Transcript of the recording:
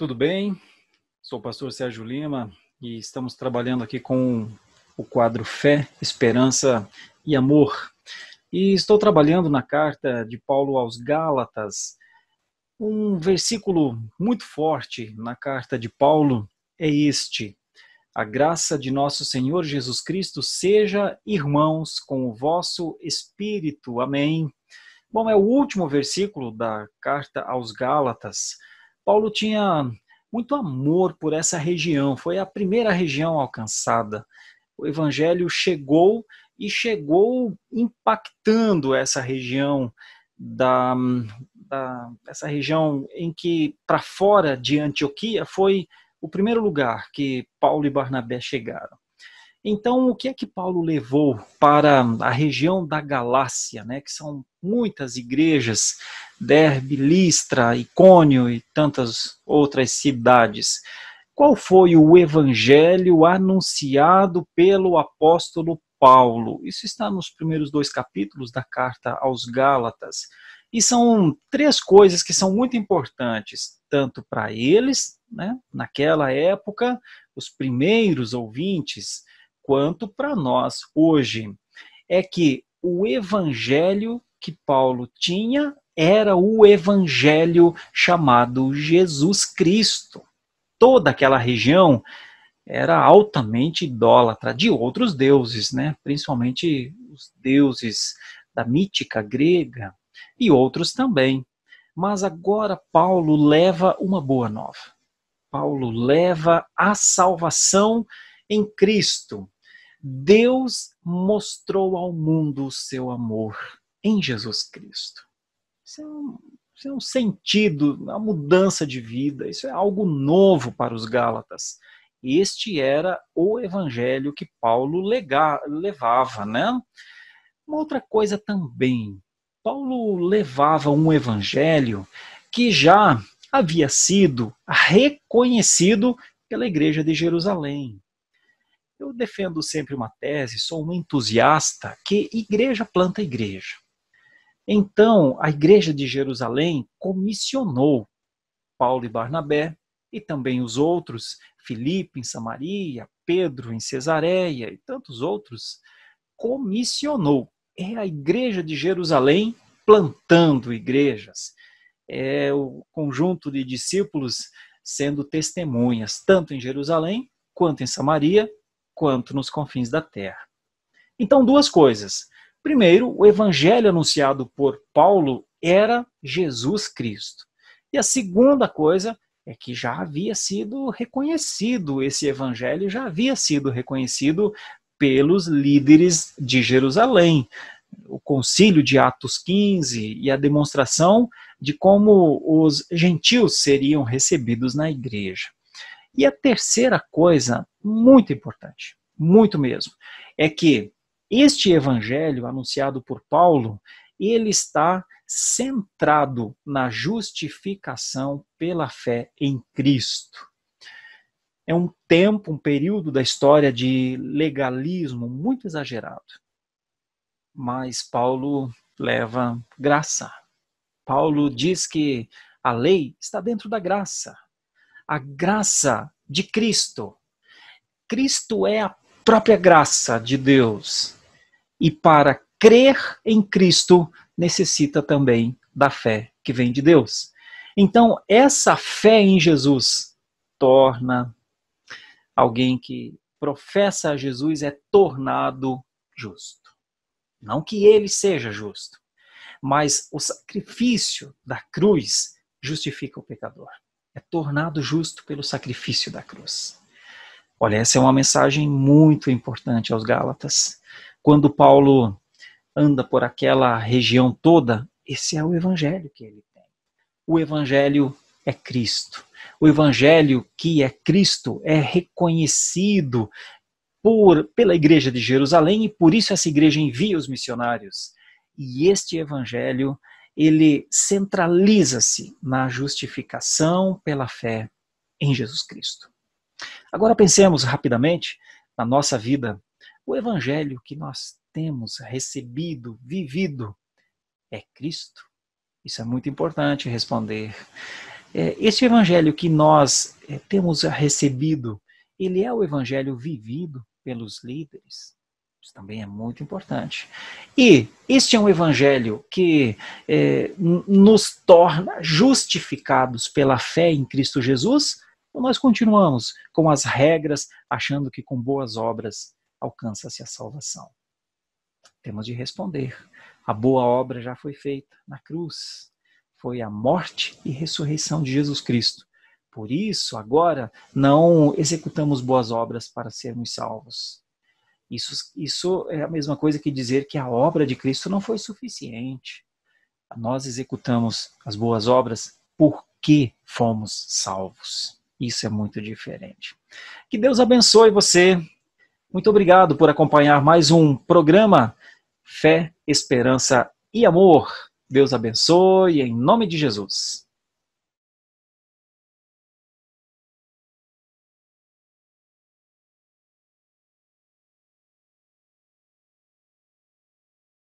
Tudo bem? Sou o pastor Sérgio Lima e estamos trabalhando aqui com o quadro Fé, Esperança e Amor. E estou trabalhando na carta de Paulo aos Gálatas. Um versículo muito forte na carta de Paulo é este: A graça de nosso Senhor Jesus Cristo seja, irmãos, com o vosso espírito. Amém. Bom, é o último versículo da carta aos Gálatas. Paulo tinha muito amor por essa região, foi a primeira região alcançada. O evangelho chegou e chegou impactando essa região da, da essa região em que para fora de Antioquia foi o primeiro lugar que Paulo e Barnabé chegaram. Então, o que é que Paulo levou para a região da Galácia, né, que são muitas igrejas Derbe, Listra, Icônio e tantas outras cidades. Qual foi o evangelho anunciado pelo apóstolo Paulo? Isso está nos primeiros dois capítulos da carta aos Gálatas. E são três coisas que são muito importantes, tanto para eles, né, naquela época, os primeiros ouvintes, quanto para nós hoje. É que o evangelho que Paulo tinha era o evangelho chamado Jesus Cristo. Toda aquela região era altamente idólatra de outros deuses, né? principalmente os deuses da mítica grega e outros também. Mas agora Paulo leva uma boa nova. Paulo leva a salvação em Cristo. Deus mostrou ao mundo o seu amor em Jesus Cristo. Isso é, um, isso é um sentido, uma mudança de vida, isso é algo novo para os Gálatas. Este era o evangelho que Paulo lega, levava, né? Uma outra coisa também, Paulo levava um evangelho que já havia sido reconhecido pela igreja de Jerusalém. Eu defendo sempre uma tese, sou um entusiasta que igreja planta igreja. Então, a igreja de Jerusalém comissionou Paulo e Barnabé e também os outros, Filipe em Samaria, Pedro em Cesareia e tantos outros, comissionou. É a igreja de Jerusalém plantando igrejas. É o conjunto de discípulos sendo testemunhas, tanto em Jerusalém, quanto em Samaria, quanto nos confins da terra. Então, duas coisas. Primeiro, o evangelho anunciado por Paulo era Jesus Cristo. E a segunda coisa é que já havia sido reconhecido esse evangelho, já havia sido reconhecido pelos líderes de Jerusalém. O concílio de Atos 15 e a demonstração de como os gentios seriam recebidos na igreja. E a terceira coisa, muito importante, muito mesmo, é que este evangelho anunciado por Paulo, ele está centrado na justificação pela fé em Cristo. É um tempo, um período da história de legalismo muito exagerado. Mas Paulo leva graça. Paulo diz que a lei está dentro da graça. A graça de Cristo. Cristo é a própria graça de Deus e para crer em Cristo, necessita também da fé que vem de Deus. Então, essa fé em Jesus torna alguém que professa a Jesus é tornado justo. Não que ele seja justo, mas o sacrifício da cruz justifica o pecador. É tornado justo pelo sacrifício da cruz. Olha, essa é uma mensagem muito importante aos Gálatas quando Paulo anda por aquela região toda, esse é o evangelho que ele tem. O evangelho é Cristo. O evangelho que é Cristo é reconhecido por, pela igreja de Jerusalém e por isso essa igreja envia os missionários. E este evangelho, ele centraliza-se na justificação pela fé em Jesus Cristo. Agora pensemos rapidamente na nossa vida o evangelho que nós temos recebido, vivido, é Cristo? Isso é muito importante responder. É, este evangelho que nós é, temos recebido, ele é o evangelho vivido pelos líderes? Isso também é muito importante. E este é um evangelho que é, nos torna justificados pela fé em Cristo Jesus, ou nós continuamos com as regras, achando que com boas obras alcança-se a salvação. Temos de responder. A boa obra já foi feita na cruz. Foi a morte e ressurreição de Jesus Cristo. Por isso, agora, não executamos boas obras para sermos salvos. Isso, isso é a mesma coisa que dizer que a obra de Cristo não foi suficiente. Nós executamos as boas obras porque fomos salvos. Isso é muito diferente. Que Deus abençoe você. Muito obrigado por acompanhar mais um programa Fé, Esperança e Amor. Deus abençoe em nome de Jesus.